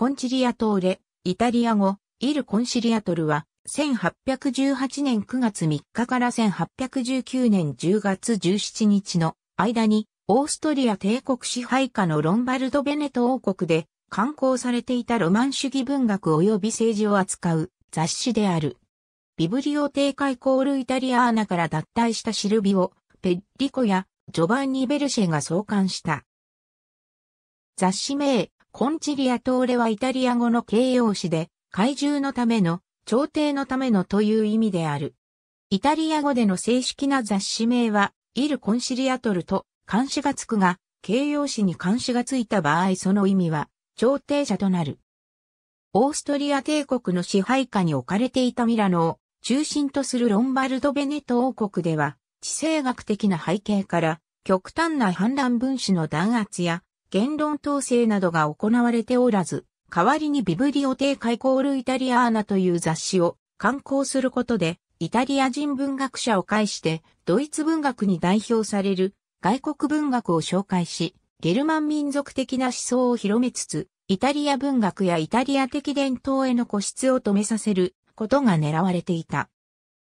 コンチリアトーレ、イタリア語、イル・コンシリアトルは、1818年9月3日から1819年10月17日の間に、オーストリア帝国支配下のロンバルド・ベネト王国で、刊行されていたロマン主義文学及び政治を扱う雑誌である。ビブリオ帝界コールイタリアーナから脱退したシルビオ、ペッリコやジョバンニ・ベルシェが創刊した。雑誌名、コンチリアトーレはイタリア語の形容詞で、怪獣のための、朝廷のためのという意味である。イタリア語での正式な雑誌名は、イル・コンシリアトルと、監視がつくが、形容詞に監視がついた場合その意味は、朝廷者となる。オーストリア帝国の支配下に置かれていたミラノを中心とするロンバルド・ベネト王国では、地政学的な背景から、極端な反乱分子の弾圧や言論統制などが行われておらず、代わりにビブリオテーカイコールイタリアーナという雑誌を刊行することで、イタリア人文学者を介して、ドイツ文学に代表される外国文学を紹介し、ゲルマン民族的な思想を広めつつ、イタリア文学やイタリア的伝統への固執を止めさせることが狙われていた。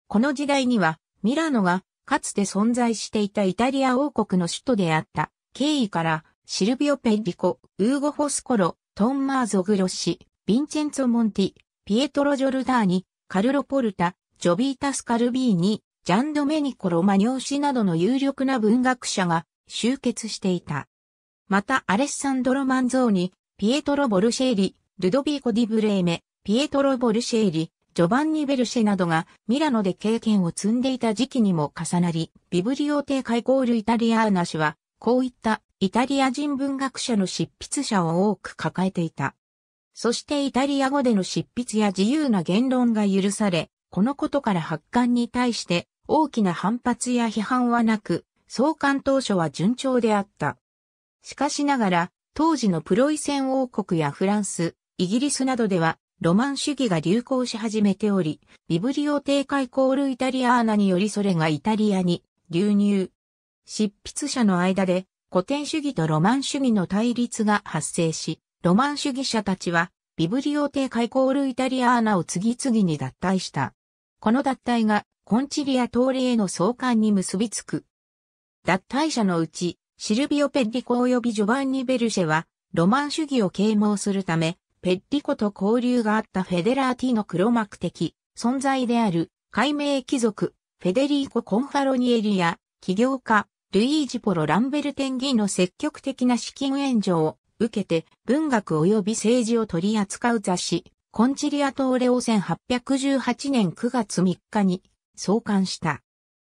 この時代には、ミラノがかつて存在していたイタリア王国の首都であった経緯から、シルビオ・ペリコ、ウーゴ・フォスコロ、トンマーゾ・グロッシ、ヴィンチェンツォ・モンティ、ピエトロ・ジョルダーニ、カルロ・ポルタ、ジョビータス・カルビーニ、ジャンドメニコ・ロマニョーシなどの有力な文学者が集結していた。またアレッサンドロ・マンゾーニ、ピエトロ・ボルシェーリ、ルドビーコ・ディ・ブレーメ、ピエトロ・ボルシェーリ、ジョバンニ・ベルシェなどがミラノで経験を積んでいた時期にも重なり、ビブリオテカイコール・イタリアーナ氏は、こういったイタリア人文学者の執筆者を多く抱えていた。そしてイタリア語での執筆や自由な言論が許され、このことから発刊に対して大きな反発や批判はなく、創刊当初は順調であった。しかしながら、当時のプロイセン王国やフランス、イギリスなどでは、ロマン主義が流行し始めており、ビブリオ帝会コールイタリアーナによりそれがイタリアに流入。執筆者の間で古典主義とロマン主義の対立が発生し、ロマン主義者たちは、ビブリオテーカイコールイタリアーナを次々に脱退した。この脱退が、コンチリア通りへの相関に結びつく。脱退者のうち、シルビオ・ペッリコ及びジョバンニ・ベルシェは、ロマン主義を啓蒙するため、ペッリコと交流があったフェデラーティの黒幕的存在である、解明貴族、フェデリーコ・コンファロニエリや、起業家、ルイージ・ポロ・ランベルテンギーの積極的な資金援助を受けて文学及び政治を取り扱う雑誌、コンチリアトーレを1818年9月3日に創刊した。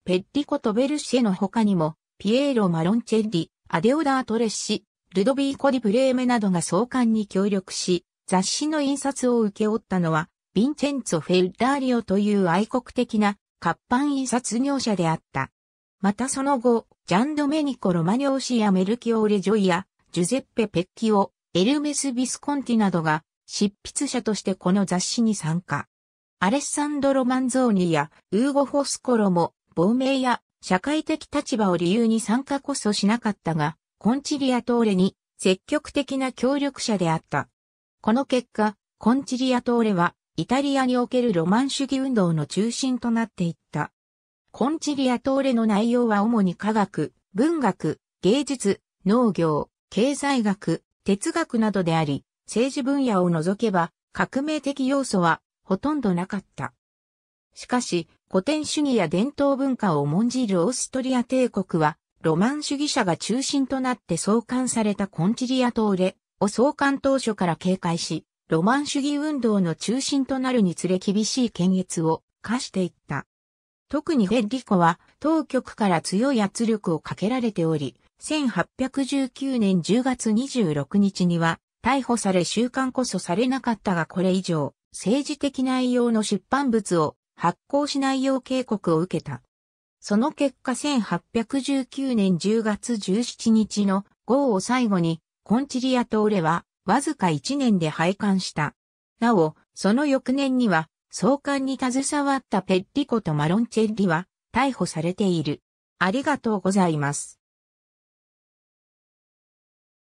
ペッリコとベルシェの他にも、ピエーロ・マロンチェッリ、アデオダー・トレッシ、ルドビー・コディ・ブレーメなどが創刊に協力し、雑誌の印刷を請け負ったのは、ヴィンチェンツォ・フェルダーリオという愛国的な活版印刷業者であった。またその後、ジャンドメニコ・ロマニョーシやメルキオーレ・ジョイや、ジュゼッペ・ペッキオ、エルメス・ビスコンティなどが、執筆者としてこの雑誌に参加。アレッサンドロ・マンゾーニや、ウーゴ・フォスコロも、亡命や、社会的立場を理由に参加こそしなかったが、コンチリア・トーレに、積極的な協力者であった。この結果、コンチリア・トーレは、イタリアにおけるロマン主義運動の中心となっていった。コンチリアトーレの内容は主に科学、文学、芸術、農業、経済学、哲学などであり、政治分野を除けば革命的要素はほとんどなかった。しかし、古典主義や伝統文化を重んじるオーストリア帝国は、ロマン主義者が中心となって創刊されたコンチリアトーレを創刊当初から警戒し、ロマン主義運動の中心となるにつれ厳しい検閲を課していった。特にフェッリコは当局から強い圧力をかけられており、1819年10月26日には逮捕され収監こそされなかったがこれ以上政治的内容の出版物を発行しないよう警告を受けた。その結果1819年10月17日の号を最後にコンチリアトーレはわずか1年で廃刊した。なお、その翌年には創刊に携わったペッリコとマロンチェッリは逮捕されている。ありがとうございます。